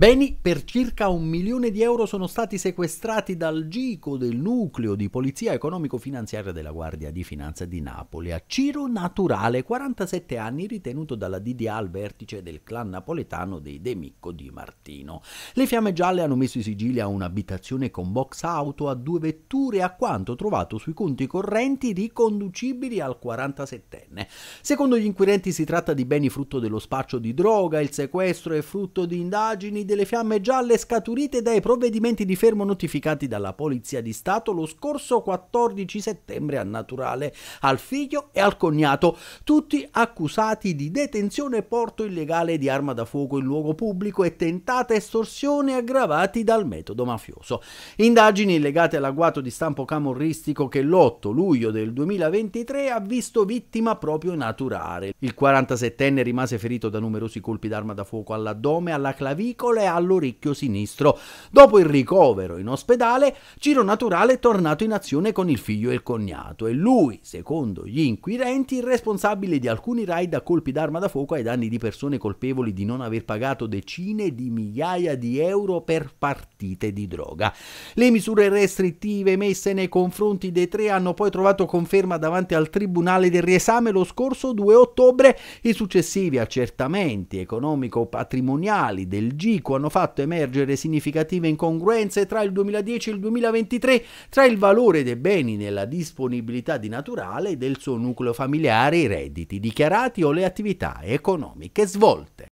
Beni per circa un milione di euro sono stati sequestrati dal GICO del nucleo di polizia economico-finanziaria della Guardia di Finanza di Napoli a Ciro Naturale, 47 anni, ritenuto dalla DDA al vertice del clan napoletano dei De Micco di Martino. Le fiamme gialle hanno messo i sigilli a un'abitazione con box auto, a due vetture a quanto trovato sui conti correnti riconducibili al 47enne. Secondo gli inquirenti si tratta di beni frutto dello spaccio di droga, il sequestro è frutto di indagini delle fiamme gialle scaturite dai provvedimenti di fermo notificati dalla Polizia di Stato lo scorso 14 settembre a Naturale, al figlio e al cognato, tutti accusati di detenzione e porto illegale di arma da fuoco in luogo pubblico e tentata estorsione aggravati dal metodo mafioso. Indagini legate all'agguato di stampo camorristico che l'8 luglio del 2023 ha visto vittima proprio Naturale. Il 47enne rimase ferito da numerosi colpi d'arma da fuoco all'addome, alla clavicola dolore all'orecchio sinistro. Dopo il ricovero in ospedale, Ciro Naturale è tornato in azione con il figlio e il cognato e lui, secondo gli inquirenti, il responsabile di alcuni raid a colpi d'arma da fuoco ai danni di persone colpevoli di non aver pagato decine di migliaia di euro per partire partite di droga. Le misure restrittive messe nei confronti dei tre hanno poi trovato conferma davanti al Tribunale del Riesame lo scorso 2 ottobre. I successivi accertamenti economico-patrimoniali del GICO hanno fatto emergere significative incongruenze tra il 2010 e il 2023 tra il valore dei beni nella disponibilità di naturale del suo nucleo familiare, i redditi dichiarati o le attività economiche svolte.